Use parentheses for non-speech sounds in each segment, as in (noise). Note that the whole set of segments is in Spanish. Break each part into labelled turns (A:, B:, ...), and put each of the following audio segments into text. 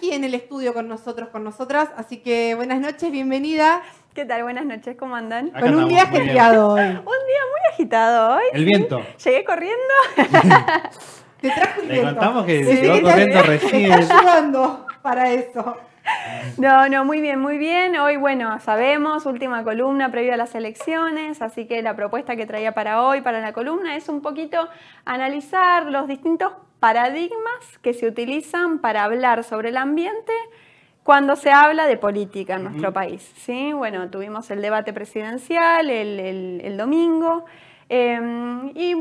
A: aquí en el estudio con nosotros, con nosotras. Así que buenas noches, bienvenida. ¿Qué tal? Buenas noches, ¿cómo andan? con un día agitado hoy. (laughs) un día muy agitado hoy. El viento. Llegué corriendo. (laughs) Te trajo el viento. Le contamos que llegó corriendo Te para eso. No, no, muy bien, muy bien. Hoy, bueno, sabemos, última columna previa a las elecciones, así que la propuesta que traía para hoy, para la columna, es un poquito analizar los distintos paradigmas que se utilizan para hablar sobre el ambiente cuando se habla de política en nuestro país. ¿sí? Bueno, tuvimos el debate presidencial el, domingo em, y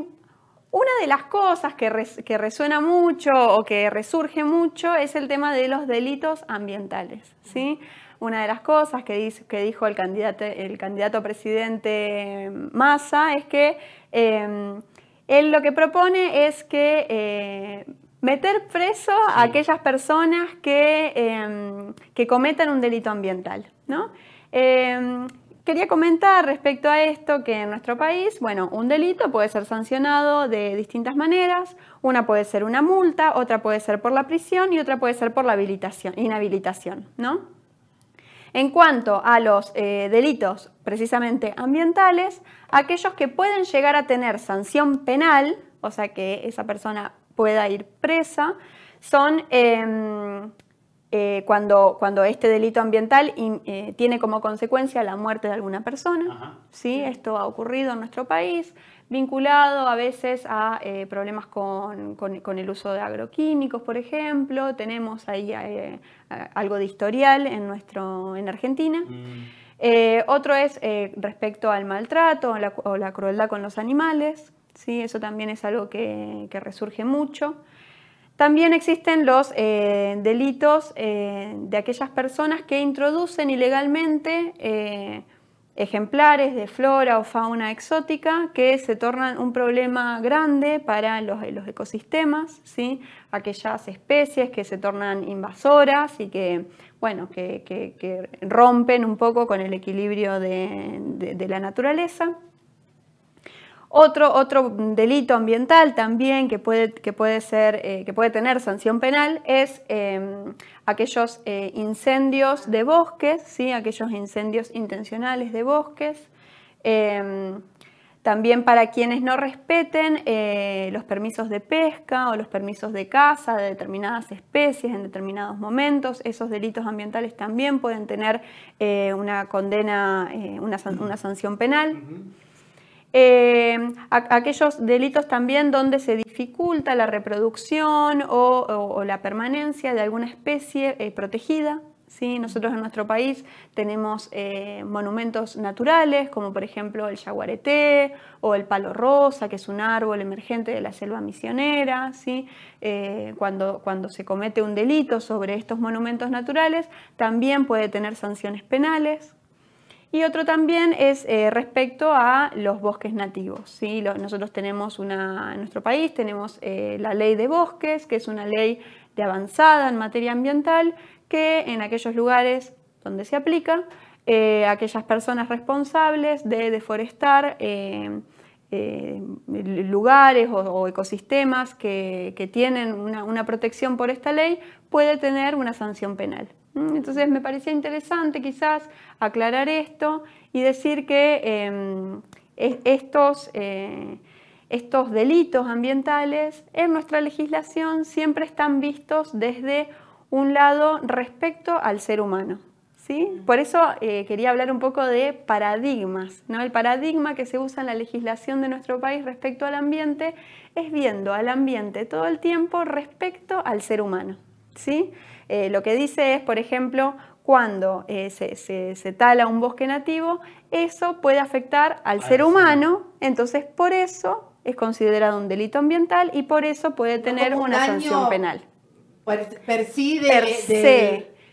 A: una de las cosas que, resuena mucho o que resurge mucho es el tema de los delitos ambientales. ¿sí? Una de las cosas que, dijo el candidato, el presidente Massa es que em, él lo que propone es que eh, meter preso a aquellas personas em, que, cometan un delito ambiental. ¿no? Em, quería comentar respecto a esto que en nuestro país, bueno, un delito puede ser sancionado de distintas maneras. Una puede ser una multa, otra puede ser por la prisión y otra puede ser por la habilitación, inhabilitación, ¿no? En cuanto a los eh, delitos precisamente ambientales, aquellos que pueden llegar a tener sanción penal, o sea que esa persona pueda ir presa, son... Em, eh, cuando, este delito ambiental eh, tiene como consecuencia la muerte de alguna persona. ¿sí? Esto ha ocurrido en nuestro país, vinculado a veces a eh, problemas con, el uso de agroquímicos, por ejemplo. Tenemos ahí algo de historial en, nuestro, en Argentina. Mm. otro es respecto al maltrato o la, o la, crueldad con los animales. Eso también es algo que resurge mucho. También existen los eh, delitos eh, de aquellas personas que introducen ilegalmente eh, ejemplares de flora o fauna exótica que se tornan un problema grande para los, ecosistemas, ¿sí? aquellas especies que se tornan invasoras y que, que, rompen un poco con el equilibrio de la naturaleza. Otro, delito ambiental también que puede, eh, tener sanción penal es em, aquellos eh, incendios de bosques, ¿sí? aquellos incendios intencionales de bosques. Em, también para quienes no respeten eh, los permisos de pesca o los permisos de caza de determinadas especies en determinados momentos, esos delitos ambientales también pueden tener una condena, una, sanción penal. Eh, aquellos delitos también donde se dificulta la reproducción o, la permanencia de alguna especie eh, protegida. ¿sí? Nosotros en nuestro país tenemos eh, monumentos naturales como por ejemplo el yaguareté o el palo rosa, que es un árbol emergente de la selva misionera. cuando, cuando se comete un delito sobre estos monumentos naturales, también puede tener sanciones penales. Y otro también es eh, respecto a los bosques nativos. nosotros tenemos en nuestro país tenemos eh, la ley de bosques, que es una ley de avanzada en materia ambiental, que en aquellos lugares donde se aplica, eh, aquellas personas responsables de deforestar lugares o, ecosistemas que, tienen una protección por esta ley, puede tener una sanción penal. Entonces me parecía interesante quizás aclarar esto y decir que em, eh, estos, delitos ambientales en nuestra legislación siempre están vistos desde un lado respecto al ser humano. ¿Sí? Por eso eh, quería hablar un poco de paradigmas. ¿no? El paradigma que se usa en la legislación de nuestro país respecto al ambiente es viendo al ambiente todo el tiempo respecto al ser humano. ¿sí? Eh, lo que dice es, por ejemplo, cuando eh, se, tala un bosque nativo, eso puede afectar al ah, ser humano, entonces por eso es considerado un delito ambiental y por eso puede tener una sanción penal. Per, sí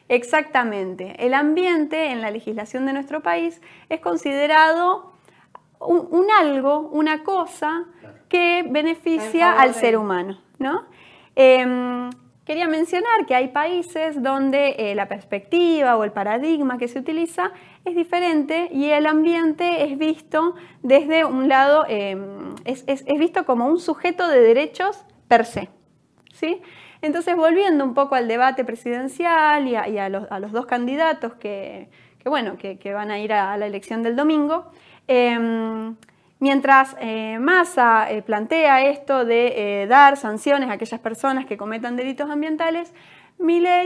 A: Exactamente. El ambiente en la legislación de nuestro país es considerado un, algo, una cosa que beneficia al ser humano. ¿no? Em, Quería mencionar que hay países donde eh, la perspectiva o el paradigma que se utiliza es diferente y el ambiente es visto desde un lado, em, es, visto como un sujeto de derechos per se. ¿sí? Entonces, volviendo un poco al debate presidencial y a, los, dos candidatos que, bueno, que, van a ir a, la elección del domingo, em, Mientras eh, Massa eh, plantea esto de eh, dar sanciones a aquellas personas que cometan delitos ambientales, ley...